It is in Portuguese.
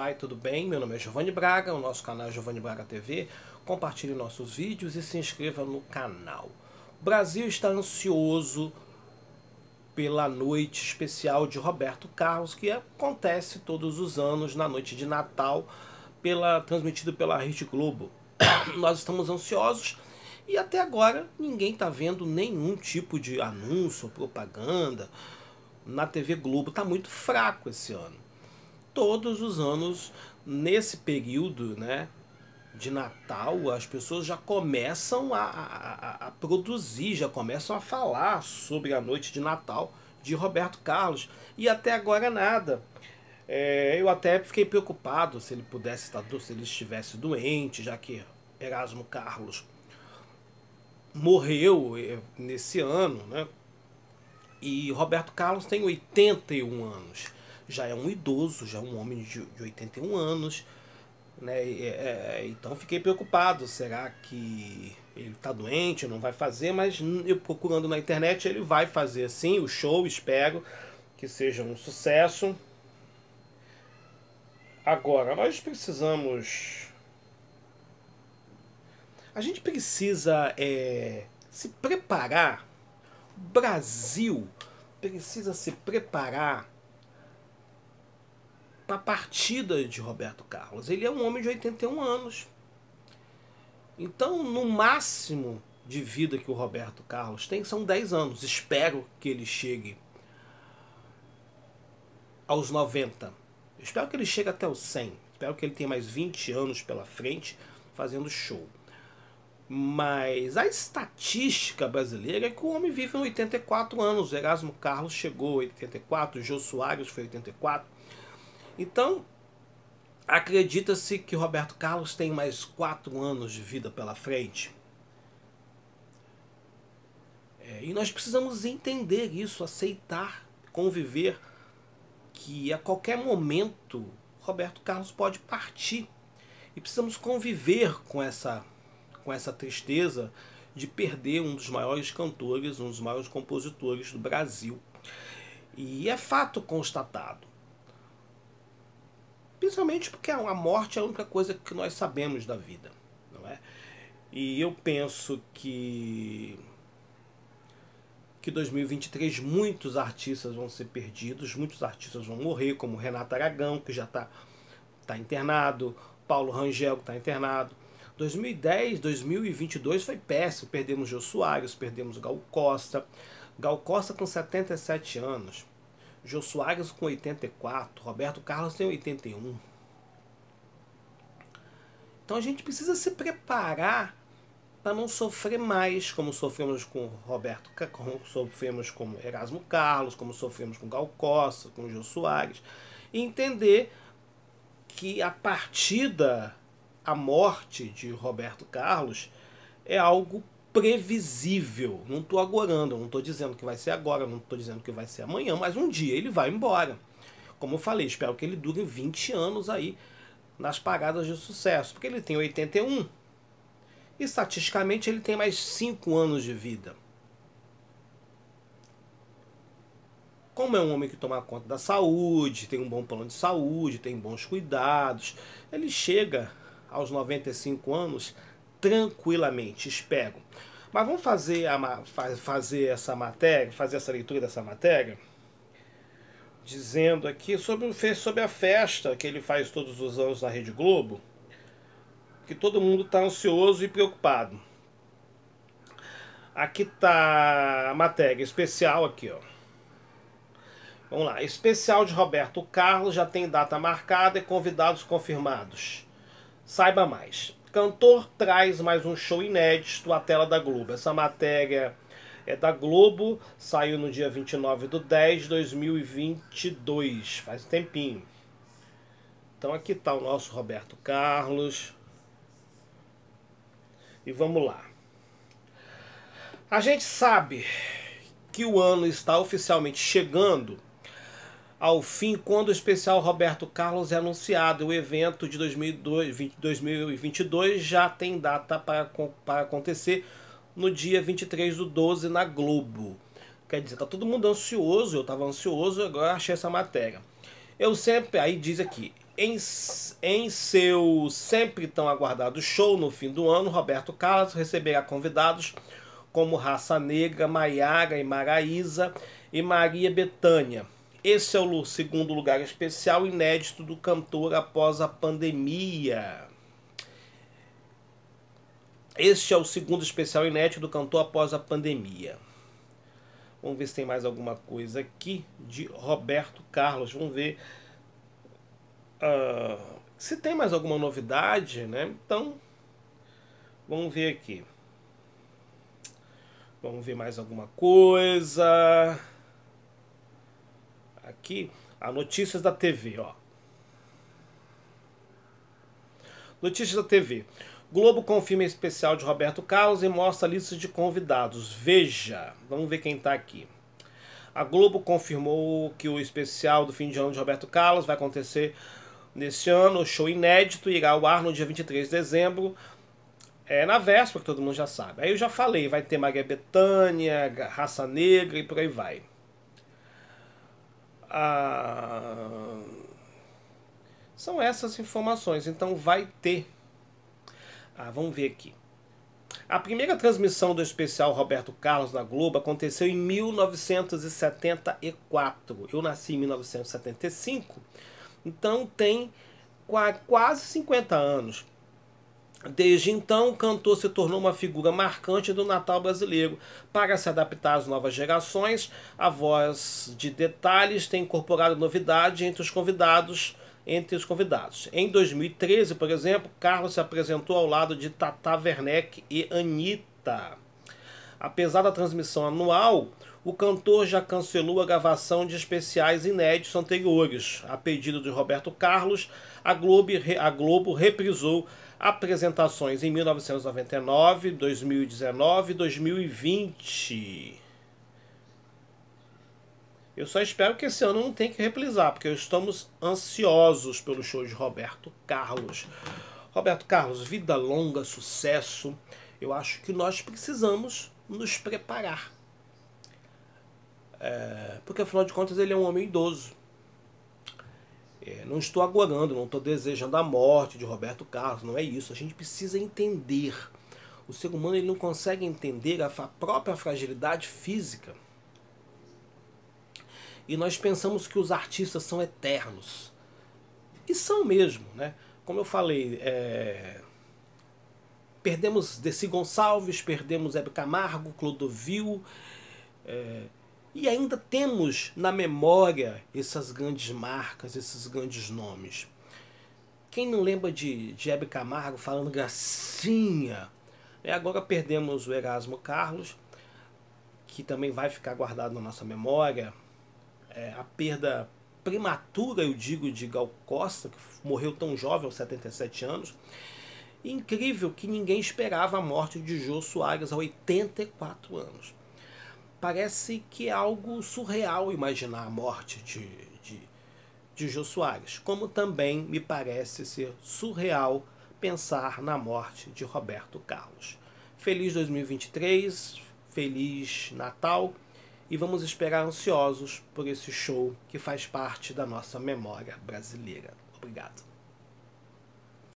vai? Tudo bem? Meu nome é Giovanni Braga, o nosso canal é Giovanni Braga TV. Compartilhe nossos vídeos e se inscreva no canal. O Brasil está ansioso pela noite especial de Roberto Carlos, que acontece todos os anos na noite de Natal, pela transmitido pela Rede Globo. Nós estamos ansiosos e até agora ninguém está vendo nenhum tipo de anúncio, propaganda na TV Globo. Está muito fraco esse ano todos os anos, nesse período, né? de Natal, as pessoas já começam a, a, a, produzir, já começam a falar sobre a noite de Natal de Roberto Carlos. E até agora nada. É, eu até fiquei preocupado se ele pudesse estar, se ele estivesse doente, já que Erasmo Carlos morreu é, nesse ano, né? E Roberto Carlos tem 81 anos já é um idoso, já é um homem de, de 81 anos. Né? É, é, então fiquei preocupado. Será que ele está doente? Não vai fazer? Mas eu procurando na internet, ele vai fazer sim o show. Espero que seja um sucesso. Agora, nós precisamos. A gente precisa é, se preparar. O Brasil precisa se preparar a partida de Roberto Carlos. Ele é um homem de 81 anos. Então, no máximo de vida que o Roberto Carlos tem são 10 anos. Espero que ele chegue aos 90. Espero que ele chegue até os 100. Espero que ele tenha mais 20 anos pela frente fazendo show. Mas a estatística brasileira é que o homem vive 84 anos. Erasmo Carlos chegou 84, Jô Soares foi 84. Então, acredita-se que Roberto Carlos tem mais quatro anos de vida pela frente. É, e nós precisamos entender isso, aceitar, conviver, que a qualquer momento Roberto Carlos pode partir. E precisamos conviver com essa, com essa tristeza de perder um dos maiores cantores, um dos maiores compositores do Brasil. E é fato constatado. Principalmente porque a morte é a única coisa que nós sabemos da vida, não é? E eu penso que que 2023 muitos artistas vão ser perdidos, muitos artistas vão morrer, como Renato Aragão, que já está tá internado, Paulo Rangel, que está internado. 2010, 2022 foi péssimo. Perdemos Jô Soares, perdemos Gal Costa. Gal Costa com 77 anos. Jô Soares com 84, Roberto Carlos tem 81. Então a gente precisa se preparar para não sofrer mais, como sofremos com Roberto, como sofremos com Erasmo Carlos, como sofremos com Gal Costa, com Jô Soares, e entender que a partida, a morte de Roberto Carlos é algo previsível. Não estou agorando, não estou dizendo que vai ser agora, não estou dizendo que vai ser amanhã, mas um dia ele vai embora. Como eu falei, espero que ele dure 20 anos aí nas paradas de sucesso, porque ele tem 81. E estatisticamente ele tem mais 5 anos de vida. Como é um homem que toma conta da saúde, tem um bom plano de saúde, tem bons cuidados, ele chega aos 95 anos tranquilamente, espero. Mas vamos fazer, a, fazer essa matéria, fazer essa leitura dessa matéria, dizendo aqui sobre, sobre a festa que ele faz todos os anos na Rede Globo, que todo mundo está ansioso e preocupado. Aqui está a matéria especial aqui, ó. Vamos lá. Especial de Roberto Carlos já tem data marcada e convidados confirmados. Saiba mais. Cantor traz mais um show inédito à tela da Globo. Essa matéria é da Globo, saiu no dia 29 do 10 de 2022, faz um tempinho. Então aqui está o nosso Roberto Carlos. E vamos lá. A gente sabe que o ano está oficialmente chegando ao fim quando o especial Roberto Carlos é anunciado. O evento de 2022 já tem data para, para acontecer no dia 23 do 12 na Globo. Quer dizer, tá todo mundo ansioso, eu estava ansioso, agora achei essa matéria. Eu sempre, aí diz aqui, em, em seu sempre tão aguardado show no fim do ano, Roberto Carlos receberá convidados como Raça Negra, Maiaga e Maraísa e Maria Betânia esse é o segundo lugar especial inédito do cantor após a pandemia. Este é o segundo especial inédito do cantor após a pandemia. Vamos ver se tem mais alguma coisa aqui de Roberto Carlos. Vamos ver uh, se tem mais alguma novidade, né? Então, vamos ver aqui. Vamos ver mais alguma coisa aqui a notícias da TV, ó. Notícias da TV. Globo confirma especial de Roberto Carlos e mostra a lista de convidados. Veja, vamos ver quem tá aqui. A Globo confirmou que o especial do fim de ano de Roberto Carlos vai acontecer neste ano, show inédito, irá ao ar no dia 23 de dezembro, é, na véspera, que todo mundo já sabe. Aí eu já falei, vai ter Maria Bethânia, Raça Negra e por aí vai a... são essas informações. Então vai ter. Ah, vamos ver aqui. A primeira transmissão do especial Roberto Carlos na Globo aconteceu em 1974. Eu nasci em 1975, então tem quase 50 anos. Desde então, o cantor se tornou uma figura marcante do Natal brasileiro. Para se adaptar às novas gerações, a voz de detalhes tem incorporado novidade entre os convidados. Entre os convidados. Em 2013, por exemplo, Carlos se apresentou ao lado de Tata Werneck e Anitta. Apesar da transmissão anual, o cantor já cancelou a gravação de especiais inéditos anteriores. A pedido de Roberto Carlos, a Globo, a Globo reprisou apresentações em 1999, 2019 e 2020. Eu só espero que esse ano não tenha que reprisar, porque estamos ansiosos pelo show de Roberto Carlos. Roberto Carlos, vida longa, sucesso. Eu acho que nós precisamos nos preparar. É, porque afinal de contas ele é um homem idoso. É, não estou agorando, não estou desejando a morte de Roberto Carlos, não é isso. A gente precisa entender. O ser humano ele não consegue entender a própria fragilidade física. E nós pensamos que os artistas são eternos. E são mesmo, né? Como eu falei, é... perdemos Desi Gonçalves, perdemos Hebe Camargo, Clodovil, é... E ainda temos na memória essas grandes marcas, esses grandes nomes. Quem não lembra de Hebe Camargo falando gracinha? É, agora perdemos o Erasmo Carlos, que também vai ficar guardado na nossa memória. É, a perda prematura, eu digo, de Gal Costa, que morreu tão jovem, aos 77 anos. incrível que ninguém esperava a morte de Jô Soares, aos 84 anos. Parece que é algo surreal imaginar a morte de, de, de Jô Soares, como também me parece ser surreal pensar na morte de Roberto Carlos. Feliz 2023, feliz Natal e vamos esperar ansiosos por esse show que faz parte da nossa memória brasileira. Obrigado.